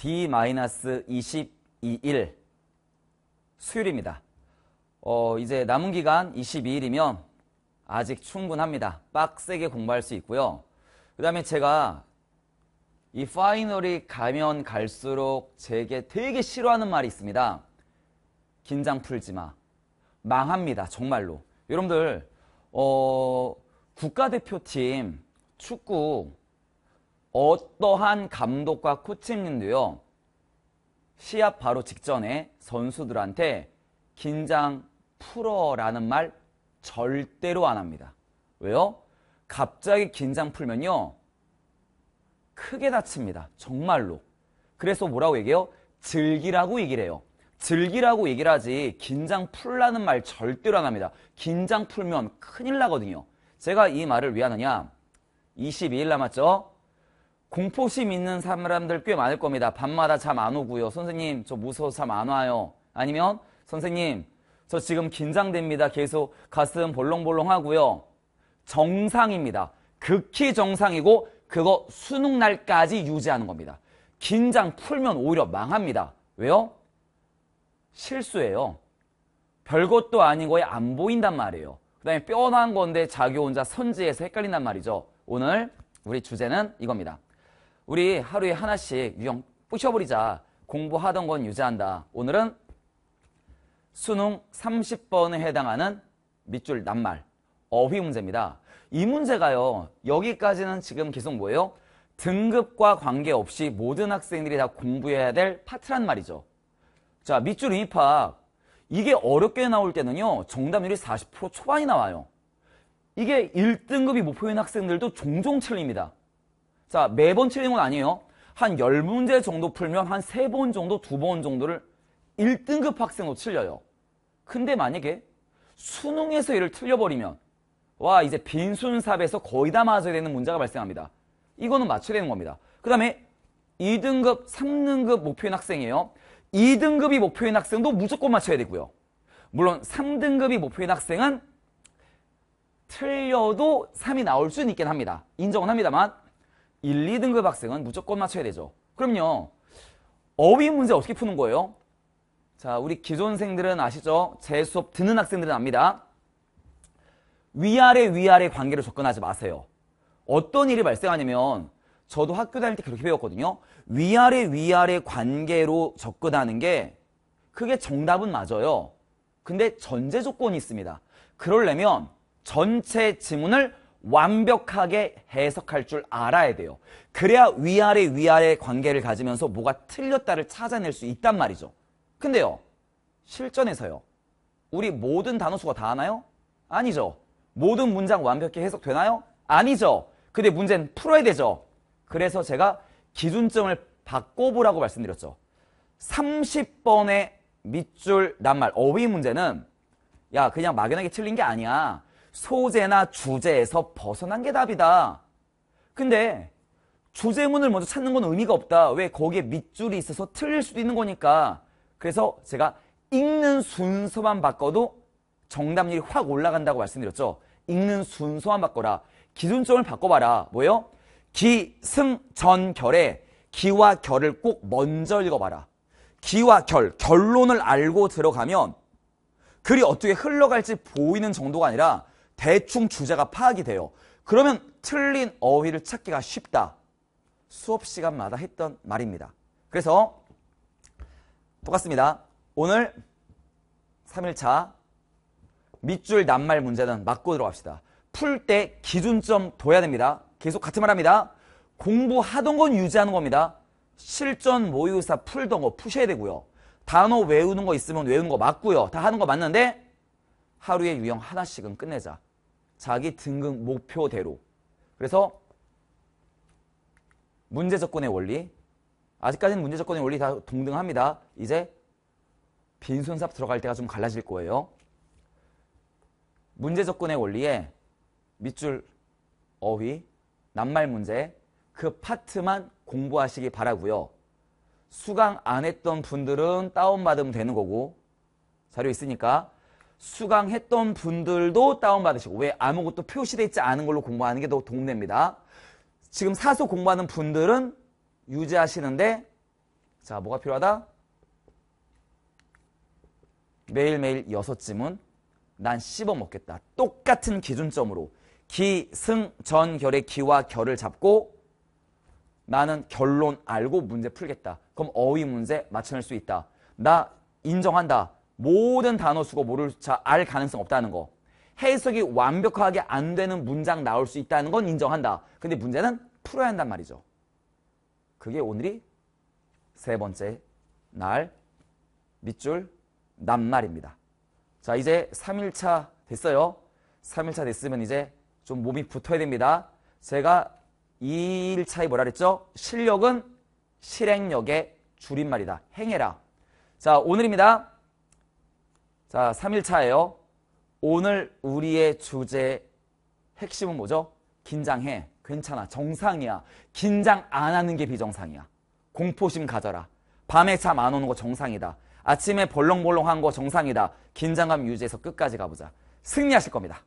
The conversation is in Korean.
D-22일 수요일입니다. 어, 이제 남은 기간 22일이면 아직 충분합니다. 빡세게 공부할 수 있고요. 그 다음에 제가 이 파이널이 가면 갈수록 제게 되게 싫어하는 말이 있습니다. 긴장 풀지 마. 망합니다. 정말로. 여러분들, 어, 국가대표팀 축구 어떠한 감독과 코치님도요. 시합 바로 직전에 선수들한테 긴장 풀어라는 말 절대로 안 합니다. 왜요? 갑자기 긴장 풀면요. 크게 다칩니다. 정말로. 그래서 뭐라고 얘기해요? 즐기라고 얘기를 해요. 즐기라고 얘기를 하지 긴장 풀라는 말 절대로 안 합니다. 긴장 풀면 큰일 나거든요. 제가 이 말을 왜 하느냐? 22일 남았죠? 공포심 있는 사람들 꽤 많을 겁니다. 밤마다 잠 안 오고요. 선생님, 저 무서워서 잠 안 와요. 아니면, 선생님, 저 지금 긴장됩니다. 계속 가슴 볼렁볼렁 하고요. 정상입니다. 극히 정상이고, 그거 수능 날까지 유지하는 겁니다. 긴장 풀면 오히려 망합니다. 왜요? 실수예요. 별것도 아니고에안 보인단 말이에요. 그 다음에 뼈나한 건데 자기 혼자 선지에서 헷갈린단 말이죠. 오늘 우리 주제는 이겁니다. 우리 하루에 하나씩 유형 뿌셔버리자 공부하던 건 유지한다. 오늘은 수능 30번에 해당하는 밑줄 낱말 어휘 문제입니다. 이 문제가요. 여기까지는 지금 계속 뭐예요? 등급과 관계없이 모든 학생들이 다 공부해야 될 파트란 말이죠. 자, 밑줄 이입학. 이게 어렵게 나올 때는요. 정답률이 40% 초반이 나와요. 이게 1등급이 목표인 학생들도 종종 틀립니다. 자, 매번 틀린 건 아니에요. 한 10문제 정도 풀면 한 3번 정도, 2번 정도를 1등급 학생으로 틀려요. 근데 만약에 수능에서 얘를 틀려버리면 와 이제 빈순삽에서 거의 다 맞아야 되는 문제가 발생합니다. 이거는 맞춰야 되는 겁니다. 그 다음에 2등급, 3등급 목표인 학생이에요. 2등급이 목표인 학생도 무조건 맞춰야 되고요. 물론 3등급이 목표인 학생은 틀려도 3이 나올 수는 있긴 합니다. 인정은 합니다만 1, 2등급 학생은 무조건 맞춰야 되죠. 그럼요. 어휘 문제 어떻게 푸는 거예요? 자, 우리 기존생들은 아시죠? 제 수업 듣는 학생들은 압니다. 위아래 위아래 관계로 접근하지 마세요. 어떤 일이 발생하냐면 저도 학교 다닐 때 그렇게 배웠거든요. 위아래 위아래 관계로 접근하는 게 그게 정답은 맞아요. 근데 전제 조건이 있습니다. 그러려면 전체 지문을 완벽하게 해석할 줄 알아야 돼요. 그래야 위아래 위아래 관계를 가지면서 뭐가 틀렸다를 찾아낼 수 있단 말이죠. 근데요. 실전에서요. 우리 모든 단어수가 다 하나요? 아니죠. 모든 문장 완벽히 해석되나요? 아니죠. 근데 문제는 풀어야 되죠. 그래서 제가 기준점을 바꿔보라고 말씀드렸죠. 30번의 밑줄 낱말 어휘 문제는 야 그냥 막연하게 틀린 게 아니야. 소재나 주제에서 벗어난 게 답이다. 근데 주제문을 먼저 찾는 건 의미가 없다. 왜 거기에 밑줄이 있어서 틀릴 수도 있는 거니까. 그래서 제가 읽는 순서만 바꿔도 정답률이 확 올라간다고 말씀드렸죠. 읽는 순서만 바꿔라. 기준점을 바꿔봐라. 뭐요 기, 승, 전, 결에 기와 결을 꼭 먼저 읽어봐라. 기와 결, 결론을 알고 들어가면 글이 어떻게 흘러갈지 보이는 정도가 아니라 대충 주제가 파악이 돼요. 그러면 틀린 어휘를 찾기가 쉽다. 수업 시간마다 했던 말입니다. 그래서 똑같습니다. 오늘 3일차 밑줄 낱말 문제는 맞고 들어갑시다. 풀 때 기준점 둬야 됩니다. 계속 같은 말합니다. 공부하던 건 유지하는 겁니다. 실전 모의사 고 풀던 거 푸셔야 되고요. 단어 외우는 거 있으면 외우는 거 맞고요. 다 하는 거 맞는데 하루에 유형 하나씩은 끝내자. 자기 등급 목표대로. 그래서 문제 접근의 원리. 아직까지는 문제 접근의 원리 다 동등합니다. 이제 빈손삽 들어갈 때가 좀 갈라질 거예요. 문제 접근의 원리에 밑줄 어휘, 낱말 문제 그 파트만 공부하시기 바라고요. 수강 안 했던 분들은 다운받으면 되는 거고 자료 있으니까 수강했던 분들도 다운받으시고 왜 아무것도 표시되어 있지 않은 걸로 공부하는 게더 도움됩니다. 지금 사소 공부하는 분들은 유지하시는데 자 뭐가 필요하다? 매일매일 여섯 지문 난 씹어먹겠다. 똑같은 기준점으로 기, 승, 전, 결의 기와 결을 잡고 나는 결론 알고 문제 풀겠다. 그럼 어휘 문제 맞춰낼 수 있다. 나 인정한다. 모든 단어 수고 모를 자알 가능성 없다는 거. 해석이 완벽하게 안 되는 문장 나올 수 있다는 건 인정한다. 근데 문제는 풀어야 한단 말이죠. 그게 오늘이 세 번째 날 밑줄 낱말입니다. 자 이제 3일차 됐어요. 3일차 됐으면 이제 좀 몸이 붙어야 됩니다. 제가 2일차에 뭐라 그랬죠? 실력은 실행력의 줄임말이다. 행해라. 자 오늘입니다. 자, 3일차예요. 오늘 우리의 주제 핵심은 뭐죠? 긴장해. 괜찮아. 정상이야. 긴장 안 하는 게 비정상이야. 공포심 가져라. 밤에 잠 안 오는 거 정상이다. 아침에 벌렁벌렁한 거 정상이다. 긴장감 유지해서 끝까지 가보자. 승리하실 겁니다.